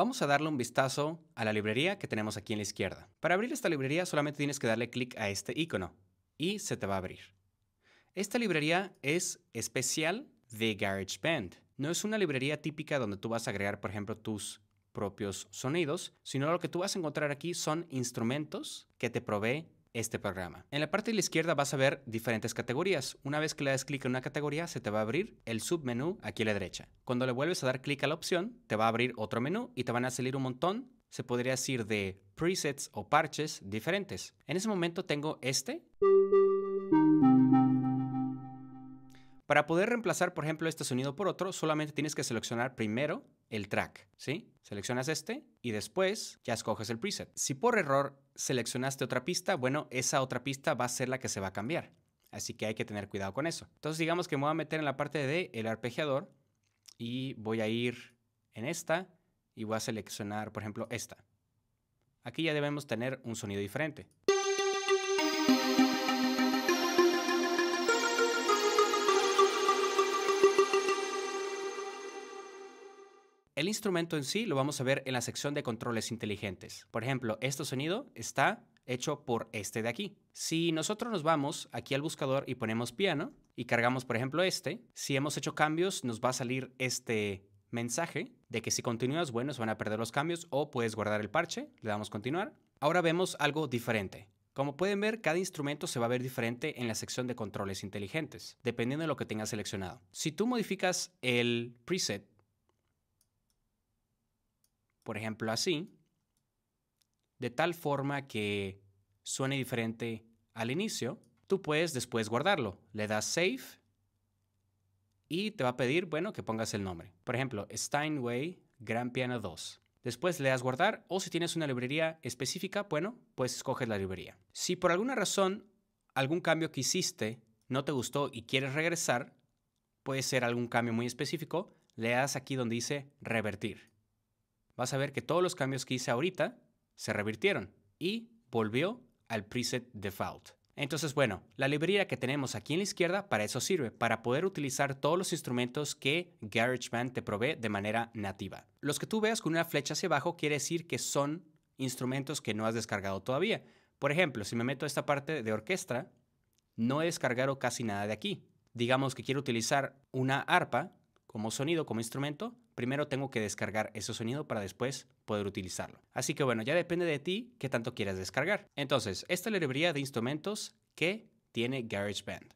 Vamos a darle un vistazo a la librería que tenemos aquí en la izquierda. Para abrir esta librería solamente tienes que darle clic a este icono y se te va a abrir. Esta librería es especial de GarageBand. No es una librería típica donde tú vas a agregar, por ejemplo, tus propios sonidos, sino lo que tú vas a encontrar aquí son instrumentos que te provee este programa. En la parte de la izquierda vas a ver diferentes categorías. Una vez que le das clic en una categoría, se te va a abrir el submenú aquí a la derecha. Cuando le vuelves a dar clic a la opción, te va a abrir otro menú y te van a salir un montón, se podría decir, de presets o parches diferentes. En ese momento tengo este. Para poder reemplazar, por ejemplo, este sonido por otro, solamente tienes que seleccionar primero el track, ¿sí? Seleccionas este y después ya escoges el preset. Si por error seleccionaste otra pista, bueno, esa otra pista va a ser la que se va a cambiar. Así que hay que tener cuidado con eso. Entonces digamos que me voy a meter en la parte de el arpegiador y voy a ir en esta y voy a seleccionar, por ejemplo, esta. Aquí ya debemos tener un sonido diferente. El instrumento en sí lo vamos a ver en la sección de controles inteligentes. Por ejemplo, este sonido está hecho por este de aquí. Si nosotros nos vamos aquí al buscador y ponemos piano y cargamos, por ejemplo, este, si hemos hecho cambios, nos va a salir este mensaje de que si continúas, bueno, se van a perder los cambios o puedes guardar el parche, le damos continuar. Ahora vemos algo diferente. Como pueden ver, cada instrumento se va a ver diferente en la sección de controles inteligentes, dependiendo de lo que tengas seleccionado. Si tú modificas el preset por ejemplo, así, de tal forma que suene diferente al inicio, tú puedes después guardarlo. Le das save y te va a pedir, bueno, que pongas el nombre. Por ejemplo, Steinway Grand Piano 2. Después le das guardar o si tienes una librería específica, bueno, pues escoges la librería. Si por alguna razón algún cambio que hiciste no te gustó y quieres regresar, puede ser algún cambio muy específico, le das aquí donde dice revertir vas a ver que todos los cambios que hice ahorita se revirtieron y volvió al preset default. Entonces, bueno, la librería que tenemos aquí en la izquierda para eso sirve, para poder utilizar todos los instrumentos que GarageBand te provee de manera nativa. Los que tú veas con una flecha hacia abajo quiere decir que son instrumentos que no has descargado todavía. Por ejemplo, si me meto a esta parte de orquesta, no he descargado casi nada de aquí. Digamos que quiero utilizar una arpa como sonido, como instrumento, primero tengo que descargar ese sonido para después poder utilizarlo. Así que bueno, ya depende de ti qué tanto quieras descargar. Entonces, esta es la librería de instrumentos que tiene GarageBand.